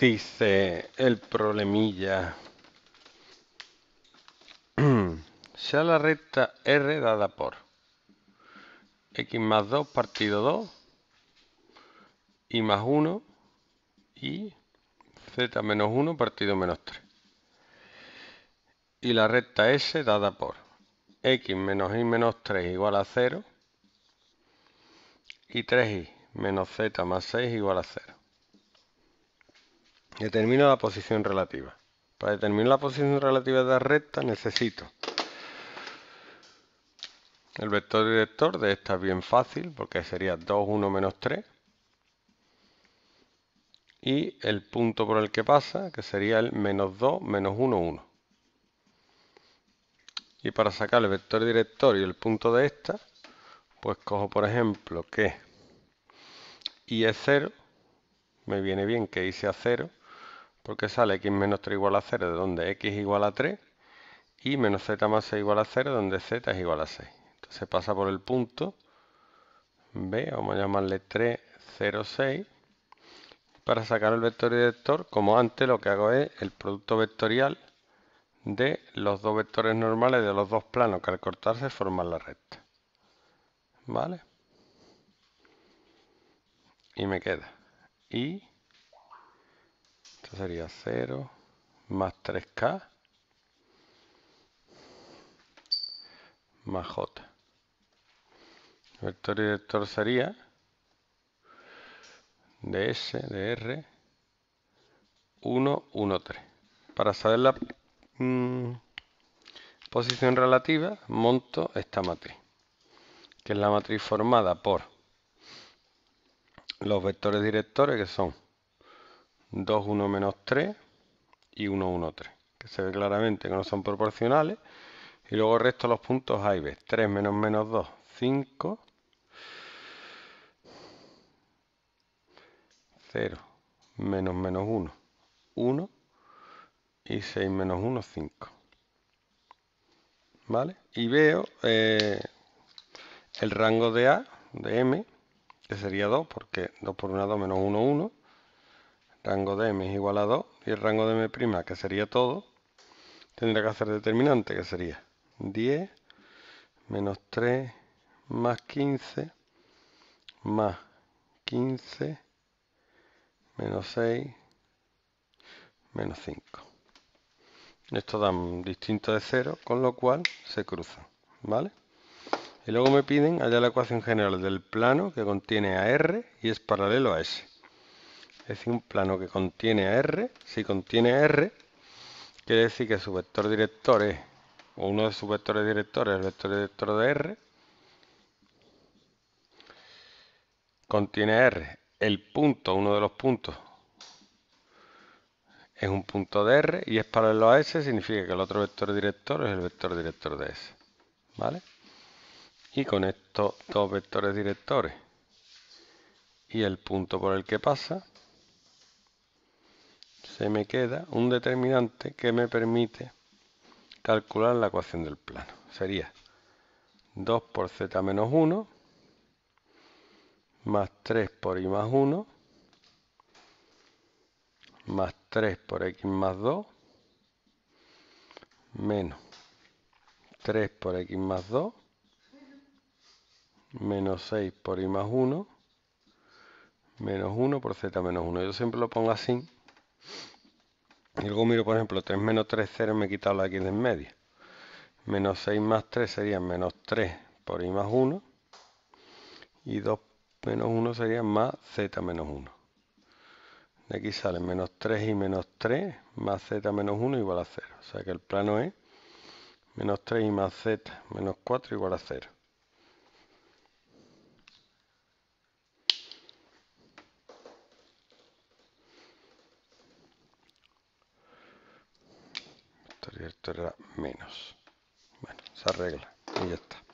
dice el problemilla. sea la recta R dada por x más 2 partido 2 y más 1 y z menos 1 partido menos 3. Y la recta S dada por x menos y menos 3 igual a 0 y 3y menos z más 6 igual a 0. Determino la posición relativa. Para determinar la posición relativa de la recta necesito el vector director de esta es bien fácil porque sería 2, 1, menos 3. Y el punto por el que pasa, que sería el menos 2, menos 1, 1. Y para sacar el vector director y el punto de esta, pues cojo por ejemplo que y es 0, me viene bien que y sea 0 porque sale x menos 3 igual a 0 de donde x igual a 3 y menos z más 6 igual a 0 donde z es igual a 6. Entonces pasa por el punto B, vamos a llamarle 3, 0, 6. Para sacar el vector director, como antes, lo que hago es el producto vectorial de los dos vectores normales de los dos planos que al cortarse forman la recta. ¿Vale? Y me queda. Y esto sería 0 más 3K más J. El vector director sería de S, 1, 1, 3. Para saber la mm, posición relativa, monto esta matriz, que es la matriz formada por los vectores directores que son 2, 1 menos 3 y 1, 1, 3, que se ve claramente que no son proporcionales. Y luego resto los puntos A y B. 3 menos menos 2, 5. 0 menos menos 1, 1. Y 6 menos 1, 5. ¿Vale? Y veo eh, el rango de A, de M, que sería 2, porque 2 por 1, 2 menos 1, 1 rango de m es igual a 2 y el rango de m', que sería todo, tendría que hacer determinante, que sería 10 menos 3 más 15 más 15 menos 6 menos 5. Esto un distinto de 0, con lo cual se cruza. ¿vale? Y luego me piden hallar la ecuación general del plano que contiene a R y es paralelo a S. Es decir, un plano que contiene R. Si contiene R, quiere decir que su vector director es, o uno de sus vectores directores es el vector director de R. Contiene R. El punto, uno de los puntos, es un punto de R y es paralelo a S, significa que el otro vector director es el vector director de S. ¿Vale? Y con estos dos vectores directores y el punto por el que pasa, se me queda un determinante que me permite calcular la ecuación del plano. Sería 2 por z menos 1 más 3 por y más 1 más 3 por x más 2 menos 3 por x más 2 menos 6 por y más 1 menos 1 por z menos 1. Yo siempre lo pongo así y luego miro, por ejemplo, 3 menos 3, 0, me he quitado la x de en medio. Menos 6 más 3 sería menos 3 por y más 1. Y 2 menos 1 sería más z menos 1. De aquí sale menos 3 y menos 3 más z menos 1 igual a 0. O sea que el plano es menos 3 y más z menos 4 igual a 0. Esto era menos bueno se arregla y ya está